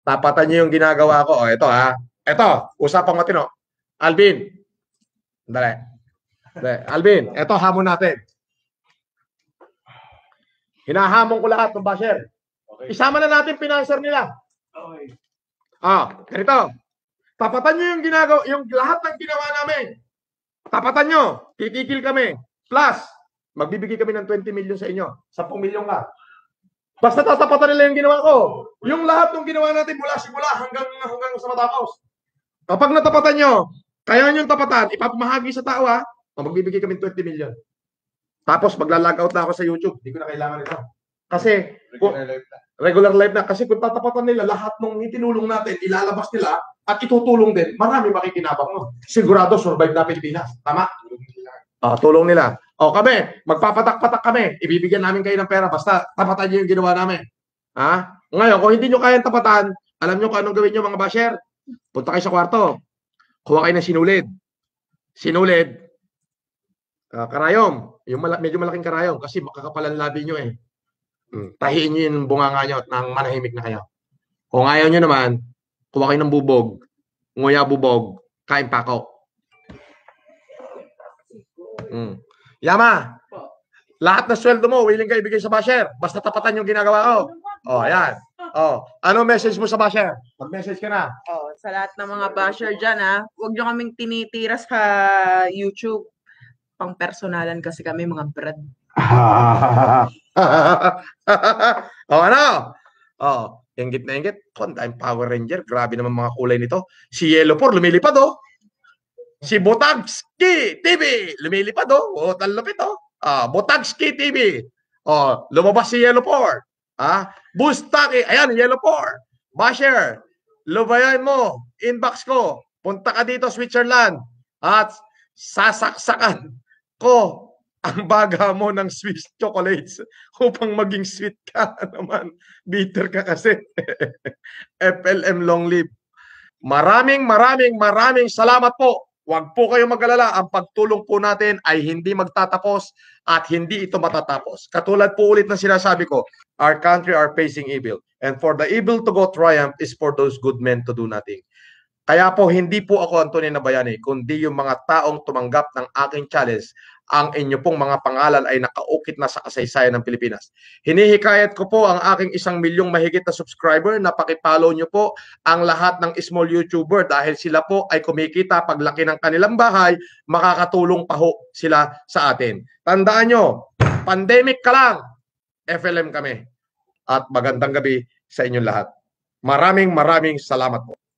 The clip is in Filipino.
Tapatan niyo yung ginagawa ko. O, oh, ito ha. Ito, usapang tino. Alvin. Dali. Dali. Alvin, ito hamon natin. Hinahamon ko lahat ng basher. Okay. Isama na natin financer nila. Okay. Ah, ganito. Tapatan niyo yung ginagawa, yung lahat ng ginawa namin. Tapatan niyo. Titigil kami. Plus, magbibigay kami ng 20 million sa inyo. 10 million ka. Basta tatapatan nila yung ginawa ko. Yung lahat ng ginawa natin mula simula hanggang hanggang sa matapos. Kapag natapatan nyo, kaya nyo tapatan, ipapamahagi sa tao ha, o magbibigay kami 20 million. Tapos magla-log out na ako sa YouTube. Hindi ko na kailangan ito. Kasi, regular live na. Regular live na. Kasi kung tatapatan nila lahat ng itinulong natin, ilalabas nila at itutulong din, marami makikinabang mo. Sigurado survive na Pilipinas. Tama? Ah, tulong nila. O kami, magpapatak-patak kami. Ibibigyan namin kayo ng pera basta tapatan niyo yung ginawa namin. Ha? Ngayon, kung hindi niyo kayang tapatan, alam niyo kung anong gawin niyo mga basher. Punta kayo sa kwarto. Kuha kayo ng sinulid. Sinulid. Uh, karayom. Yung mala- medyo malaking karayom kasi makakapalan labi niyo eh. Hmm. Tahiin niyo yung bunganga niyo at nang manahimik na kayo. Kung ayaw niyo naman, kuha kayo ng bubog. Nguya bubog. Kain pako. Hmm. Yama, lahat na sweldo mo, willing ka ibigay sa basher. Basta tapatan yung ginagawa ko. Ano oh, ayan. Oh, ano message mo sa basher? Mag-message ka na. Oh, sa lahat ng mga basher diyan ha, huwag niyo kaming tinitira sa YouTube. Pang-personalan kasi kami mga bread. oh, ano? Oh, inggit na inggit. Konta, Power Ranger. Grabe naman mga kulay nito. Si Yellow 4, lumilipad oh. Si Botagski TV. Lumilipad, oh. O, oh, talupit, oh. Ah, Botagski TV. Oh, lumabas si Yellow Port. Ah, Bustaki. Ayan, Yellow Port. Basher, lubayan mo. Inbox ko. Punta ka dito, Switzerland. At sasaksakan ko ang baga mo ng Swiss chocolates upang maging sweet ka naman. Bitter ka kasi. FLM long live. Maraming maraming maraming salamat po Huwag po kayong magalala, ang pagtulong po natin ay hindi magtatapos at hindi ito matatapos. Katulad po ulit ng sinasabi ko, our country are facing evil. And for the evil to go triumph is for those good men to do nothing. Kaya po hindi po ako Antonio Nabayani, kundi yung mga taong tumanggap ng aking challenge. Ang inyo pong mga pangalan ay nakaukit na sa kasaysayan ng Pilipinas. Hinihikayat ko po ang aking isang milyong mahigit na subscriber na pakipollow nyo po ang lahat ng small YouTuber dahil sila po ay kumikita paglaki ng kanilang bahay, makakatulong pa ho sila sa atin. Tandaan nyo, pandemic ka lang, FLM kami. At magandang gabi sa inyong lahat. Maraming maraming salamat po.